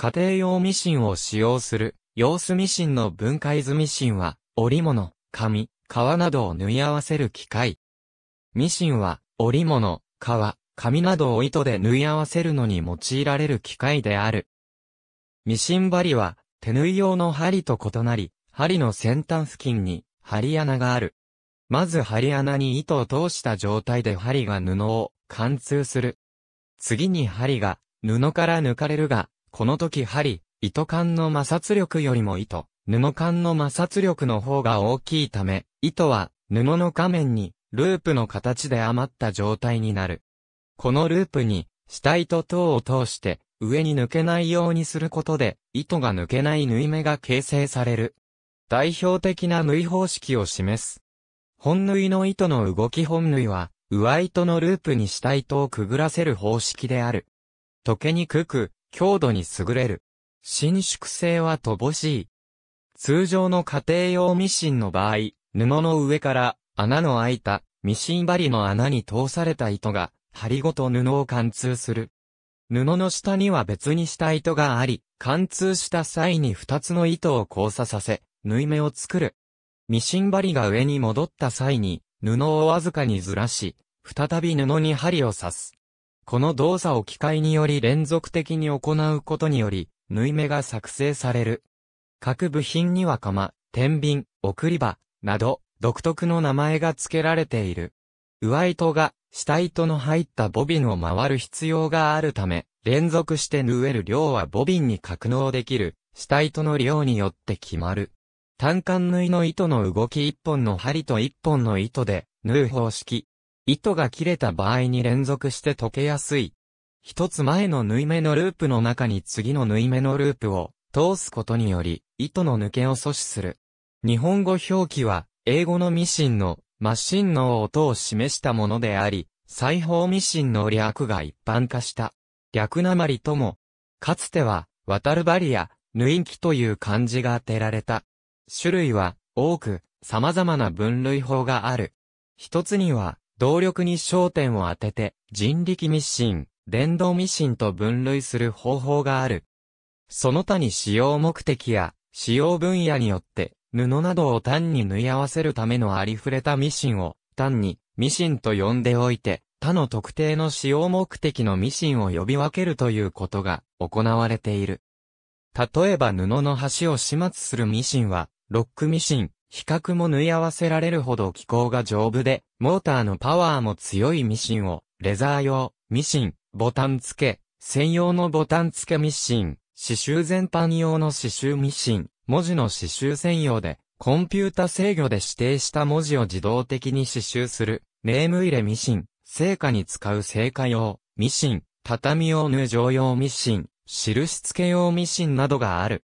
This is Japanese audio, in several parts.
家庭用ミシンを使用する、様子ミシンの分解図ミシンは、織物、紙、革などを縫い合わせる機械。ミシンは、織物、革、紙などを糸で縫い合わせるのに用いられる機械である。ミシン針は、手縫い用の針と異なり、針の先端付近に、針穴がある。まず針穴に糸を通した状態で針が布を貫通する。次に針が布から抜かれるが、この時針、糸管の摩擦力よりも糸、布管の摩擦力の方が大きいため、糸は布の画面にループの形で余った状態になる。このループに下糸等を通して上に抜けないようにすることで糸が抜けない縫い目が形成される。代表的な縫い方式を示す。本縫いの糸の動き本縫いは上糸のループに下糸をくぐらせる方式である。溶けにくく、強度に優れる。伸縮性は乏しい。通常の家庭用ミシンの場合、布の上から穴の開いたミシン針の穴に通された糸が、針ごと布を貫通する。布の下には別にした糸があり、貫通した際に2つの糸を交差させ、縫い目を作る。ミシン針が上に戻った際に、布をわずかにずらし、再び布に針を刺す。この動作を機械により連続的に行うことにより、縫い目が作成される。各部品には釜、天秤、送り場、など、独特の名前が付けられている。上糸が、下糸の入ったボビンを回る必要があるため、連続して縫える量はボビンに格納できる、下糸の量によって決まる。単管縫いの糸の動き1本の針と1本の糸で、縫う方式。糸が切れた場合に連続して溶けやすい。一つ前の縫い目のループの中に次の縫い目のループを通すことにより、糸の抜けを阻止する。日本語表記は、英語のミシンのマシンの音を示したものであり、裁縫ミシンの略が一般化した。略りとも、かつては、渡る針や、縫い木という漢字が当てられた。種類は、多く、様々な分類法がある。一つには、動力に焦点を当てて、人力ミシン、電動ミシンと分類する方法がある。その他に使用目的や、使用分野によって、布などを単に縫い合わせるためのありふれたミシンを、単に、ミシンと呼んでおいて、他の特定の使用目的のミシンを呼び分けるということが行われている。例えば布の端を始末するミシンは、ロックミシン、比較も縫い合わせられるほど機構が丈夫で、モーターのパワーも強いミシンを、レザー用、ミシン、ボタン付け、専用のボタン付けミシン、刺繍全般用の刺繍ミシン、文字の刺繍専用で、コンピュータ制御で指定した文字を自動的に刺繍する、ネーム入れミシン、成果に使う成果用、ミシン、畳用縫常用ミシン、印付け用ミシンなどがある。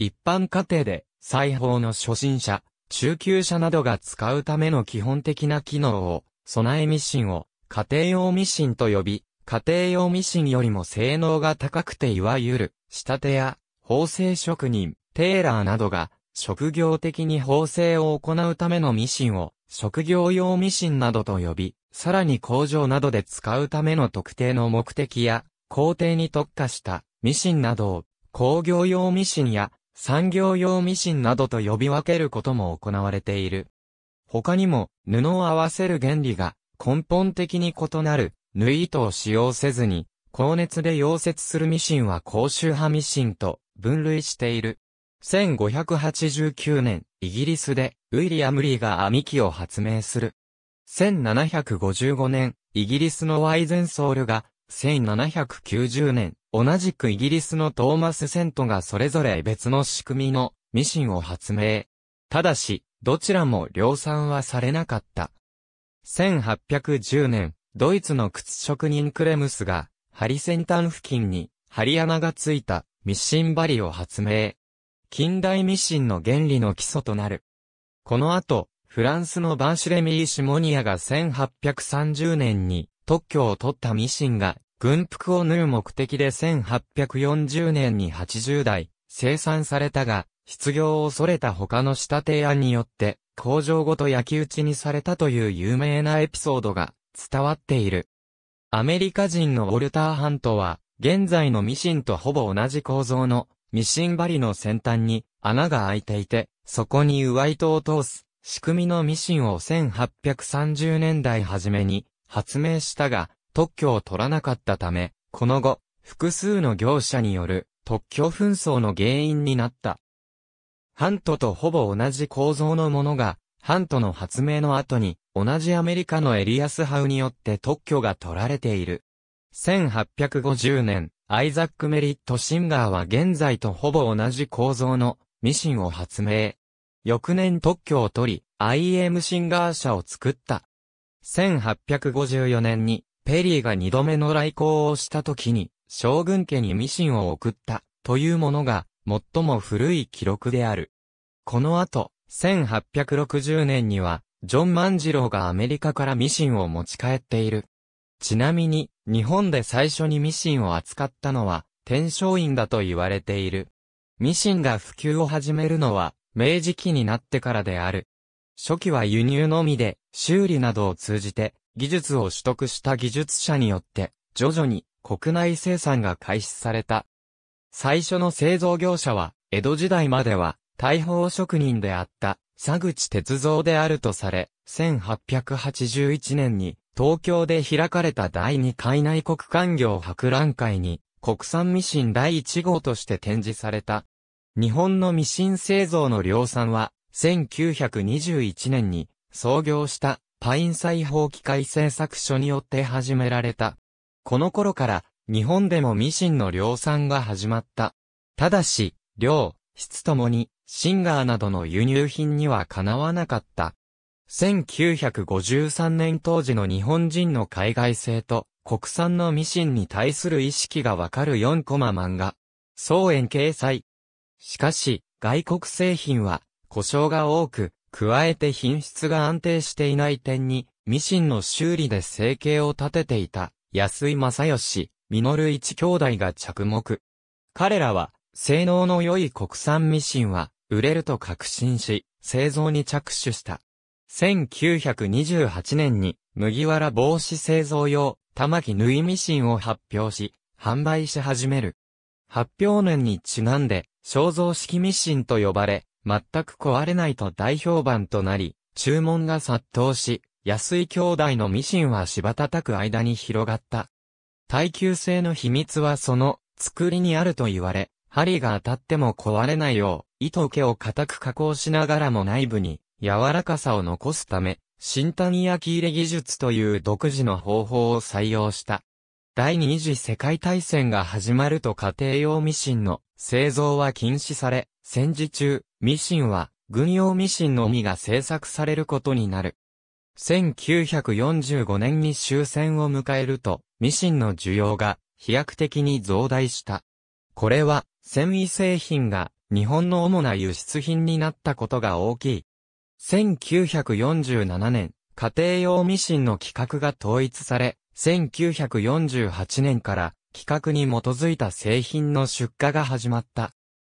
一般家庭で裁縫の初心者、中級者などが使うための基本的な機能を、備えミシンを、家庭用ミシンと呼び、家庭用ミシンよりも性能が高くていわゆる、仕立てや、縫製職人、テーラーなどが、職業的に縫製を行うためのミシンを、職業用ミシンなどと呼び、さらに工場などで使うための特定の目的や、工程に特化したミシンなどを工業用ミシンや産業用ミシンなどと呼び分けることも行われている。他にも、布を合わせる原理が根本的に異なる、縫い糸を使用せずに、高熱で溶接するミシンは高周波ミシンと分類している。1589年、イギリスで、ウィリアム・リーが編み機を発明する。1755年、イギリスのワイゼンソールが、1790年、同じくイギリスのトーマス・セントがそれぞれ別の仕組みのミシンを発明。ただし、どちらも量産はされなかった。1810年、ドイツの靴職人クレムスが、針先端付近に、針穴がついた、ミシン針を発明。近代ミシンの原理の基礎となる。この後、フランスのバンシュレミー・シモニアが1830年に、特許を取ったミシンが、軍服を縫う目的で1840年に80台生産されたが、失業を恐れた他の下提案によって、工場ごと焼き討ちにされたという有名なエピソードが伝わっている。アメリカ人のウォルター・ハントは、現在のミシンとほぼ同じ構造のミシン針の先端に穴が開いていて、そこに上糸を通す仕組みのミシンを1830年代初めに発明したが、特許を取らなかったため、この後、複数の業者による特許紛争の原因になった。ハントとほぼ同じ構造のものが、ハントの発明の後に、同じアメリカのエリアスハウによって特許が取られている。1850年、アイザック・メリット・シンガーは現在とほぼ同じ構造のミシンを発明。翌年特許を取り、IM シンガー社を作った。1854年に、ペリーが二度目の来航をした時に、将軍家にミシンを送った、というものが、最も古い記録である。この後、1860年には、ジョン万次郎がアメリカからミシンを持ち帰っている。ちなみに、日本で最初にミシンを扱ったのは、天正院だと言われている。ミシンが普及を始めるのは、明治期になってからである。初期は輸入のみで、修理などを通じて、技術を取得した技術者によって、徐々に国内生産が開始された。最初の製造業者は、江戸時代までは、大砲職人であった、佐口鉄造であるとされ、1881年に、東京で開かれた第2海内国官業博覧会に、国産ミシン第1号として展示された。日本のミシン製造の量産は、1921年に創業したパイン裁縫機械製作所によって始められた。この頃から日本でもミシンの量産が始まった。ただし、量、質ともにシンガーなどの輸入品にはかなわなかった。1953年当時の日本人の海外製と国産のミシンに対する意識がわかる4コマ漫画。総園掲載。しかし、外国製品は故障が多く、加えて品質が安定していない点に、ミシンの修理で生計を立てていた、安井正義、実一兄弟が着目。彼らは、性能の良い国産ミシンは、売れると確信し、製造に着手した。1928年に、麦わら防止製造用、玉木縫いミシンを発表し、販売し始める。発表年にちなんで、肖像式ミシンと呼ばれ、全く壊れないと大評判となり、注文が殺到し、安井兄弟のミシンは芝叩く間に広がった。耐久性の秘密はその作りにあると言われ、針が当たっても壊れないよう、糸毛を固く加工しながらも内部に柔らかさを残すため、新谷焼入れ技術という独自の方法を採用した。第二次世界大戦が始まると家庭用ミシンの製造は禁止され、戦時中、ミシンは軍用ミシンのみが製作されることになる。1945年に終戦を迎えると、ミシンの需要が飛躍的に増大した。これは、繊維製品が日本の主な輸出品になったことが大きい。1947年、家庭用ミシンの規格が統一され、1948年から企画に基づいた製品の出荷が始まった。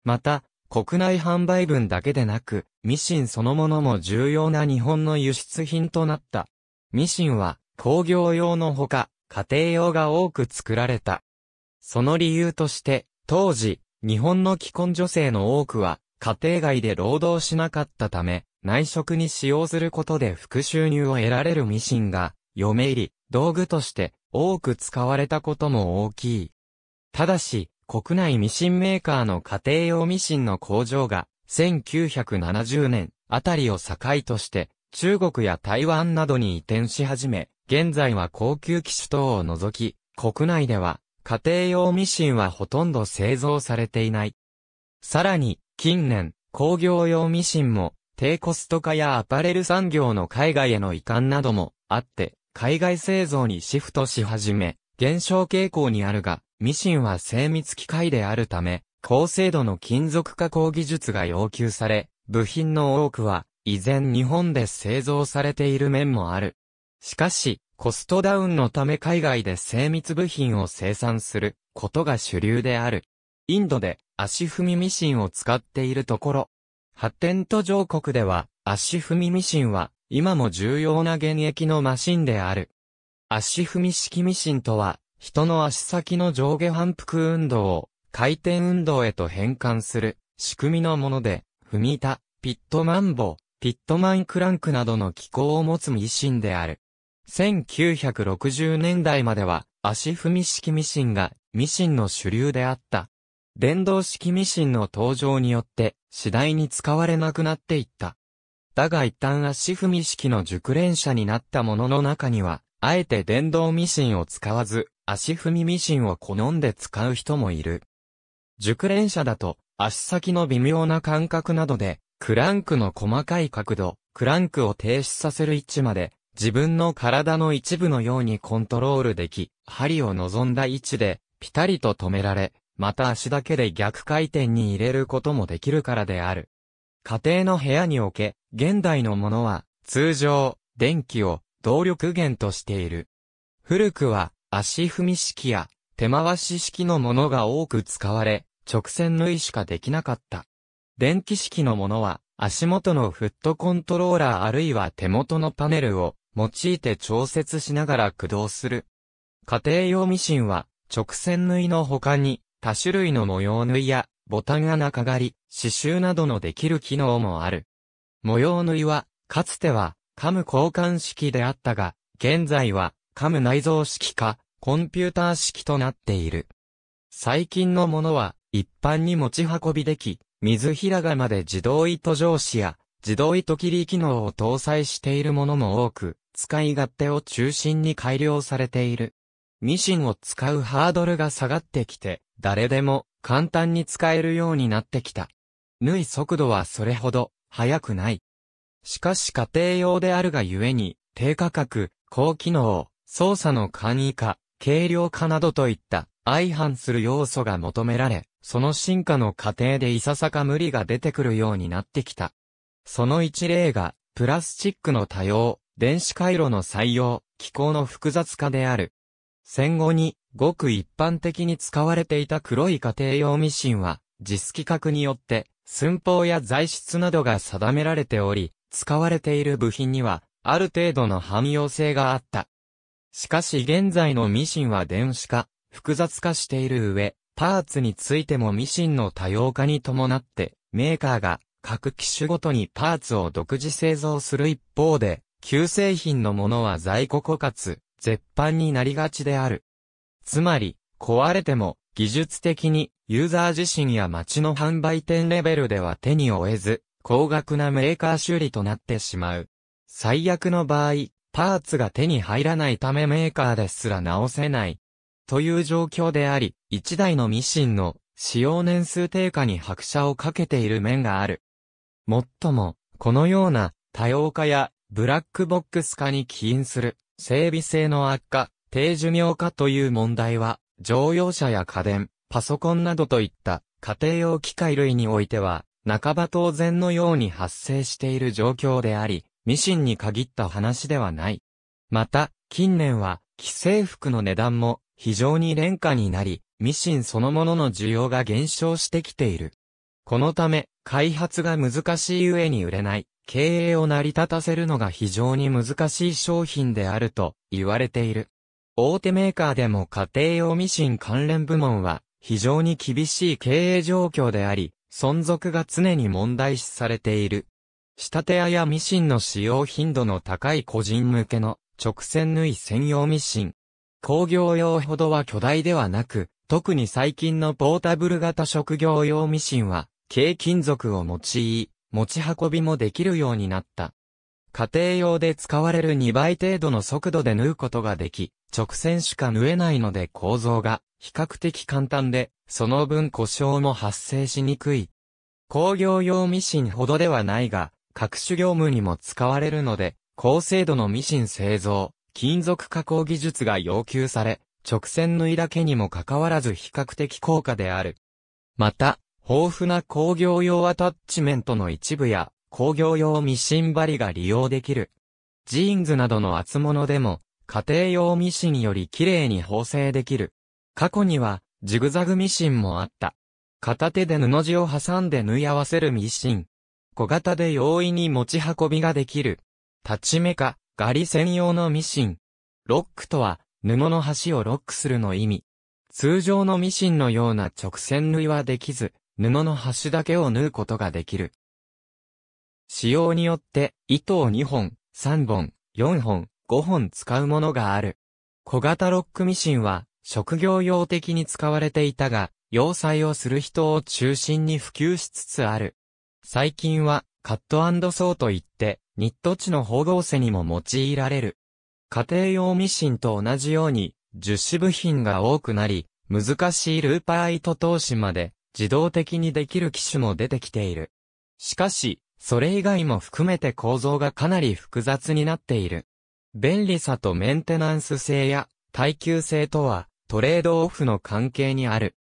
また、国内販売分だけでなく、ミシンそのものも重要な日本の輸出品となった。ミシンは工業用のほか、家庭用が多く作られた。その理由として、当時、日本の既婚女性の多くは、家庭外で労働しなかったため、内職に使用することで副収入を得られるミシンが、嫁入り、道具として多く使われたことも大きい。ただし、国内ミシンメーカーの家庭用ミシンの工場が1970年あたりを境として中国や台湾などに移転し始め、現在は高級機種等を除き、国内では家庭用ミシンはほとんど製造されていない。さらに、近年、工業用ミシンも低コスト化やアパレル産業の海外への移管などもあって、海外製造にシフトし始め、減少傾向にあるが、ミシンは精密機械であるため、高精度の金属加工技術が要求され、部品の多くは、依然日本で製造されている面もある。しかし、コストダウンのため海外で精密部品を生産することが主流である。インドで足踏みミシンを使っているところ、発展途上国では足踏みミシンは今も重要な現役のマシンである。足踏み式ミシンとは、人の足先の上下反復運動を回転運動へと変換する仕組みのもので、踏み板、ピットマンボ、ピットマンクランクなどの機構を持つミシンである。1960年代までは足踏み式ミシンがミシンの主流であった。電動式ミシンの登場によって次第に使われなくなっていった。だが一旦足踏み式の熟練者になったものの中には、あえて電動ミシンを使わず、足踏みミシンを好んで使う人もいる。熟練者だと、足先の微妙な感覚などで、クランクの細かい角度、クランクを停止させる位置まで、自分の体の一部のようにコントロールでき、針を望んだ位置で、ピタリと止められ、また足だけで逆回転に入れることもできるからである。家庭の部屋におけ、現代のものは、通常、電気を動力源としている。古くは、足踏み式や、手回し式のものが多く使われ、直線縫いしかできなかった。電気式のものは、足元のフットコントローラーあるいは手元のパネルを用いて調節しながら駆動する。家庭用ミシンは直線縫いの他に多種類の模様縫いやボタン穴かがり、刺繍などのできる機能もある。模様縫いは、かつては、カム交換式であったが、現在は、カム内蔵式か、コンピューター式となっている。最近のものは、一般に持ち運びでき、水平がまで自動糸上子や、自動糸切り機能を搭載しているものも多く、使い勝手を中心に改良されている。ミシンを使うハードルが下がってきて、誰でも簡単に使えるようになってきた。縫い速度はそれほど速くない。しかし家庭用であるがゆえに、低価格、高機能、操作の簡易化、軽量化などといった相反する要素が求められ、その進化の過程でいささか無理が出てくるようになってきた。その一例が、プラスチックの多様、電子回路の採用、機構の複雑化である。戦後にごく一般的に使われていた黒い家庭用ミシンは、実規格によって、寸法や材質などが定められており、使われている部品には、ある程度の汎用性があった。しかし現在のミシンは電子化、複雑化している上、パーツについてもミシンの多様化に伴って、メーカーが各機種ごとにパーツを独自製造する一方で、旧製品のものは在庫枯渇、絶版になりがちである。つまり、壊れても、技術的に、ユーザー自身や街の販売店レベルでは手に負えず、高額なメーカー修理となってしまう。最悪の場合、パーツが手に入らないためメーカーですら直せない。という状況であり、一台のミシンの使用年数低下に拍車をかけている面がある。もっとも、このような多様化やブラックボックス化に起因する整備性の悪化、低寿命化という問題は、乗用車や家電、パソコンなどといった家庭用機械類においては、半ば当然のように発生している状況であり、ミシンに限った話ではない。また、近年は、既製服の値段も非常に廉価になり、ミシンそのものの需要が減少してきている。このため、開発が難しい上に売れない、経営を成り立たせるのが非常に難しい商品であると言われている。大手メーカーでも家庭用ミシン関連部門は非常に厳しい経営状況であり、存続が常に問題視されている。仕立て屋やミシンの使用頻度の高い個人向けの直線縫い専用ミシン。工業用ほどは巨大ではなく、特に最近のポータブル型職業用ミシンは、軽金属を用い、持ち運びもできるようになった。家庭用で使われる2倍程度の速度で縫うことができ、直線しか縫えないので構造が比較的簡単で、その分故障も発生しにくい。工業用ミシンほどではないが、各種業務にも使われるので、高精度のミシン製造、金属加工技術が要求され、直線縫いだけにもかかわらず比較的高価である。また、豊富な工業用アタッチメントの一部や、工業用ミシン針が利用できる。ジーンズなどの厚物でも、家庭用ミシンより綺麗に縫製できる。過去には、ジグザグミシンもあった。片手で布地を挟んで縫い合わせるミシン。小型で容易に持ち運びができる。立ち目か、ガリ専用のミシン。ロックとは、布の端をロックするの意味。通常のミシンのような直線縫いはできず、布の端だけを縫うことができる。使用によって、糸を2本、3本、4本、5本使うものがある。小型ロックミシンは、職業用的に使われていたが、要塞をする人を中心に普及しつつある。最近は、カットソーといって、ニット地の縫合線にも用いられる。家庭用ミシンと同じように、樹脂部品が多くなり、難しいルーパー糸通しまで、自動的にできる機種も出てきている。しかし、それ以外も含めて構造がかなり複雑になっている。便利さとメンテナンス性や耐久性とはトレードオフの関係にある。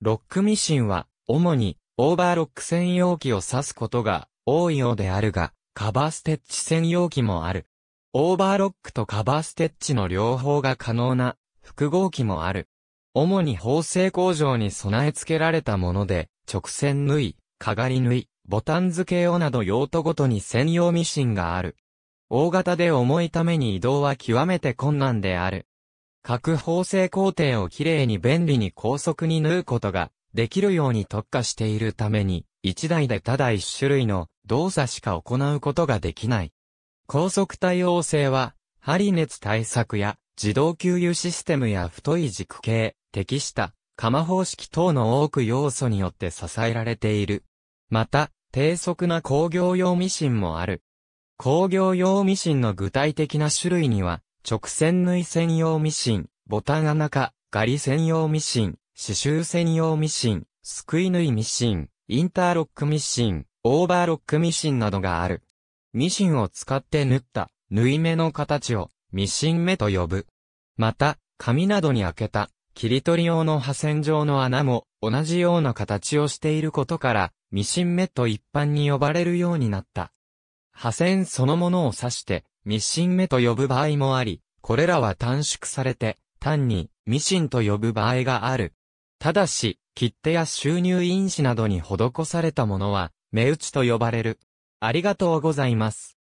ロックミシンは主にオーバーロック専用機を指すことが多いようであるが、カバーステッチ専用機もある。オーバーロックとカバーステッチの両方が可能な複合機もある。主に縫製工場に備え付けられたもので、直線縫い、かがり縫い、ボタン付け用など用途ごとに専用ミシンがある。大型で重いために移動は極めて困難である。各縫製工程をきれいに便利に高速に縫うことができるように特化しているために、1台でただ1種類の動作しか行うことができない。高速対応性は、針熱対策や自動給油システムや太い軸系、適した釜方式等の多く要素によって支えられている。また、低速な工業用ミシンもある。工業用ミシンの具体的な種類には、直線縫い専用ミシン、ボタン穴か、ガリ専用ミシン、刺繍専用ミシン、すくい縫いミシン、インターロックミシン、オーバーロックミシンなどがある。ミシンを使って縫った縫い目の形をミシン目と呼ぶ。また、紙などに開けた切り取り用の破線状の穴も同じような形をしていることからミシン目と一般に呼ばれるようになった。破線そのものを指して、ミシン目と呼ぶ場合もあり、これらは短縮されて、単に、ミシンと呼ぶ場合がある。ただし、切手や収入印紙などに施されたものは、目打ちと呼ばれる。ありがとうございます。